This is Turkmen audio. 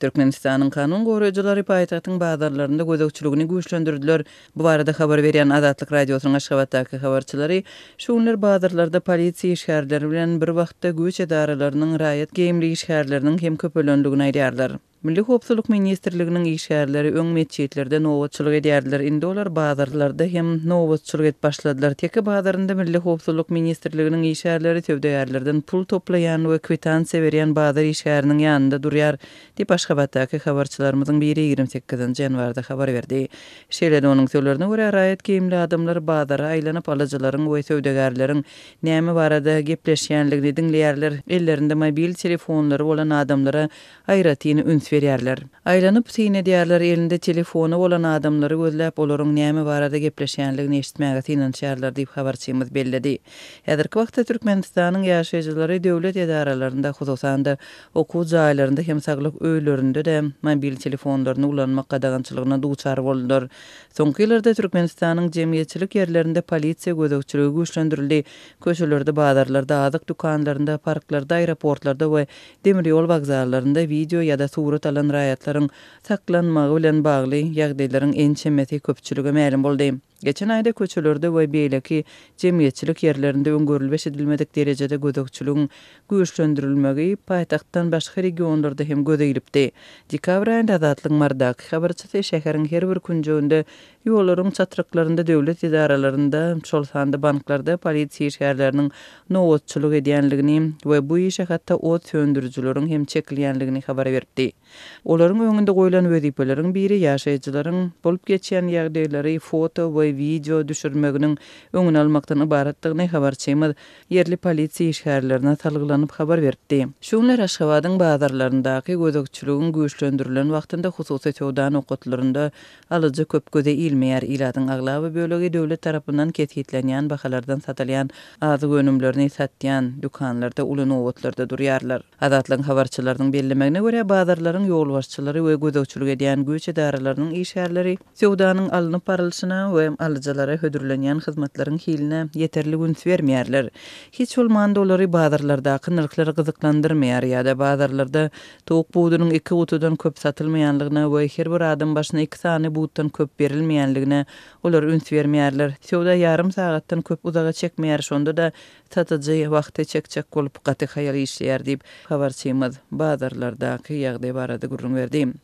Türkmenistanın kanun goryjylary paýtagynyň baýdarlaryndaky gözegçiligini güýçlendirdiler. Bu barada habar berýän Adatlyk radiosynyň aşgabatdaky habarçylary şuňlar baýdarlarda polisiýa işgärleri bilen bir wagtda güýç edaralarynyň raýat geýimli işgärleriniň hem köpölenligini aýdýarlar. Milli Hopsuluk Ministerliginiň iň şäherleri öň meçetlerde nowatçylyk edýärler. Indi olar bazarlarda hem nowatçylyk edip başladylar. Teke bazarynda Milli Hopsuluk Ministerliginiň iň şäherleri töwdeýärlerden pul toplaýan we kwitansiýa berýän bazar iň şäheriniň ýanynda durýar diýip aşgabatdaky habarçylarymyzyň biri 28-nji ýanwarda habar berdi. Şeýlede onuň söýlerine görä raýat kiýimli adamlar bazara aýlanyp alajylaryň we töwdegärleriň näme barada gepleşýänligini diňleýärler. Ellerinde mobil telefonlary bolan adamlara aýratyny verýärler. Aýlanyp tiýne diýärler, elinde telefony bolan adamlary gözläp, olaryň näme barada gepleşýändigini eşitmäge tinançýärler diýip habar çymyz bellädi. Häzirki wagtda Türkmenistanyň ýaşaýjylary döwlet edaralarynda, hususan okuw jaýlarynda hem saglyk öýlerinde hem mobil telefonlaryny ulanmak gadagançylygyna duýçar boldylar. Soňky ýyllarda Türkmenistanyň jemgyýetçilik ýerlerinde polisiýa gözegçiligi güýçlendirildi. Köçelerde, bazarlarda, adyk dukanlarynda, parklarda, aeroportlarda we demir ýol video ýa-da ýagtalan raýatlaryň saklanmagy bilen bagly ýagdaýlaryň ençemeti köpçüligi mälim boldy. Geçen ayda köçelörde we beylaki cemiyetçilik ýerlerinde öngörülbeş edilmedik derecede gödökçülüğün güyüşlöndürülmegi payitahtan başka regionlarda hem Dekabr Dikavrayan dadatlıng mardak, xabarçatı şeherin her bir kuncağında yolların döwlet devlet idaralarında, çolsanda banklarda polisiýa şäherleriniň no otçuluk we bu işe hatta ot söndürücülürün hem çekiliyenliğini habar verdi. Olaryň öňünde öngörü öngörü biri ýaşaýjylaryň bolup öngörü ýagdaýlary foto video düşürmegining öňün almakdan ibaratdygyny habar çymyz. Yerli polisiýa işgärlerine talgylanyp habar berdi. Şuňlar Aşgabatyň bazarlarındaky gözükçiligiň güýçlendirilen wagtynda hususy töwdan okutlarynda alyjy köp göze ilmeýär iladyň aglaby bölegi döwlet tarapyndan ketgitlenýän bahalardan satylýan azyk önümlerini satýan dükanlarda ulu nowatlarda durýarlar. Azatlan habarçılarının bellemegine göre bazarların yol başçıları ve gözökçülük ediyen güç edarlarının işərləri. sevdanın alınıp parılışına ve alıcılara hödürlenyen hizmetlerin hiline yeterli güns vermeyerler. Hiç olmağın doları bazarlarda akınırkları gızıklandırmayar ya da bazarlarda toq buğdunun iki utudan köp satılmayanlığına ve her bir adım başına iki tane buğuttan köp verilmeyenlığına olur üns vermeyerler. Sevda yarım saatten köp uzağa çekmeyer şonda da tatıcı vaxte çekçek olup katı hayal varsimimiz, Baarlar da qiyaq devaradı gürrun